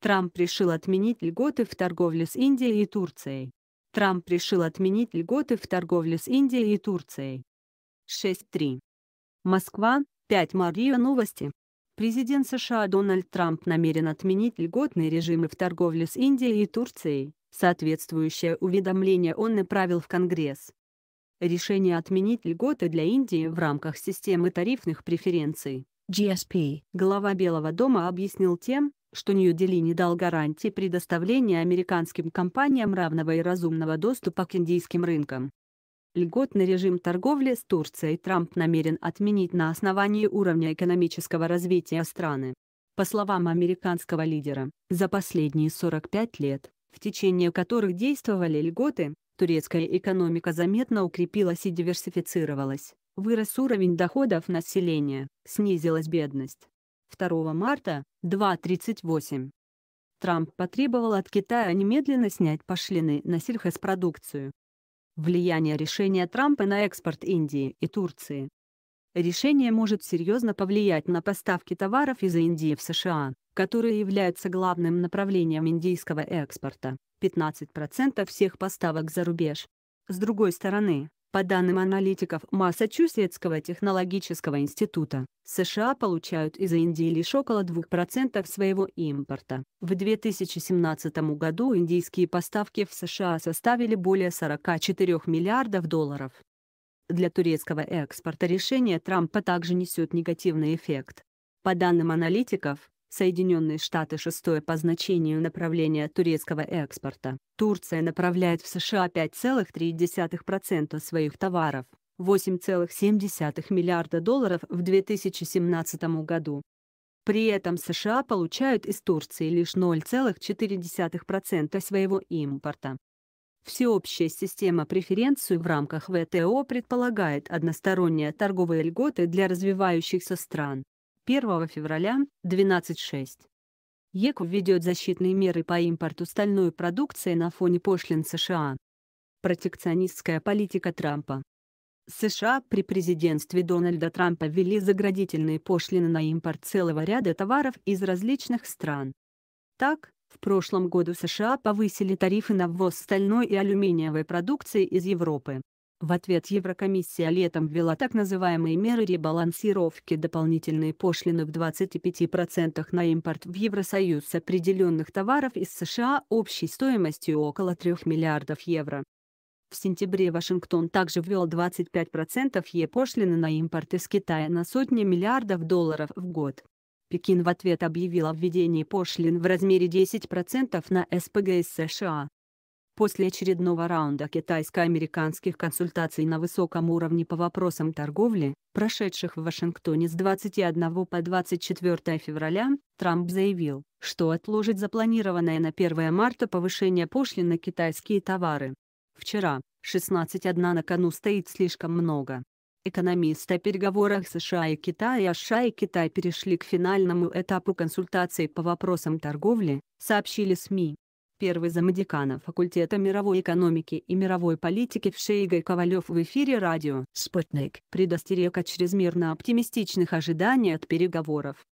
Трамп решил отменить льготы в торговле с Индией и Турцией. Трамп решил отменить льготы в торговле с Индией и Турцией. 6.3. Москва, 5 Мария новости. Президент США Дональд Трамп намерен отменить льготные режимы в торговле с Индией и Турцией. Соответствующее уведомление он направил в Конгресс. Решение отменить льготы для Индии в рамках системы тарифных преференций GSP. Глава Белого дома объяснил тем, что Нью-Дели не дал гарантии предоставления американским компаниям равного и разумного доступа к индийским рынкам. Льготный режим торговли с Турцией Трамп намерен отменить на основании уровня экономического развития страны. По словам американского лидера, за последние 45 лет, в течение которых действовали льготы, турецкая экономика заметно укрепилась и диверсифицировалась, вырос уровень доходов населения, снизилась бедность, 2 марта, 2.38. Трамп потребовал от Китая немедленно снять пошлины на сельхозпродукцию. Влияние решения Трампа на экспорт Индии и Турции. Решение может серьезно повлиять на поставки товаров из Индии в США, которые являются главным направлением индийского экспорта, 15% всех поставок за рубеж. С другой стороны, по данным аналитиков Массачусетского технологического института, США получают из Индии лишь около 2% своего импорта. В 2017 году индийские поставки в США составили более 44 миллиардов долларов. Для турецкого экспорта решение Трампа также несет негативный эффект. По данным аналитиков, Соединенные Штаты – шестое по значению направление турецкого экспорта. Турция направляет в США 5,3% своих товаров, 8,7 миллиарда долларов в 2017 году. При этом США получают из Турции лишь 0,4% своего импорта. Всеобщая система преференций в рамках ВТО предполагает односторонние торговые льготы для развивающихся стран, 1 февраля 12.6. ЕК введет защитные меры по импорту стальной продукции на фоне пошлин США. Протекционистская политика Трампа. США при президентстве Дональда Трампа ввели заградительные пошлины на импорт целого ряда товаров из различных стран. Так, в прошлом году США повысили тарифы на ввоз стальной и алюминиевой продукции из Европы. В ответ Еврокомиссия летом ввела так называемые меры ребалансировки дополнительные пошлины в 25% на импорт в Евросоюз определенных товаров из США общей стоимостью около 3 миллиардов евро. В сентябре Вашингтон также ввел 25% Е-пошлины на импорт из Китая на сотни миллиардов долларов в год. Пекин в ответ объявил о введении пошлин в размере 10% на СПГ из США. После очередного раунда китайско-американских консультаций на высоком уровне по вопросам торговли, прошедших в Вашингтоне с 21 по 24 февраля, Трамп заявил, что отложит запланированное на 1 марта повышение пошлин на китайские товары. Вчера, 16.1 на кону стоит слишком много. Экономисты о переговорах США и Китая США и Китай перешли к финальному этапу консультаций по вопросам торговли, сообщили СМИ первый замдекана факультета мировой экономики и мировой политики в Шейгой Ковалев в эфире радио «Спутник» предостерег о чрезмерно оптимистичных ожиданиях от переговоров.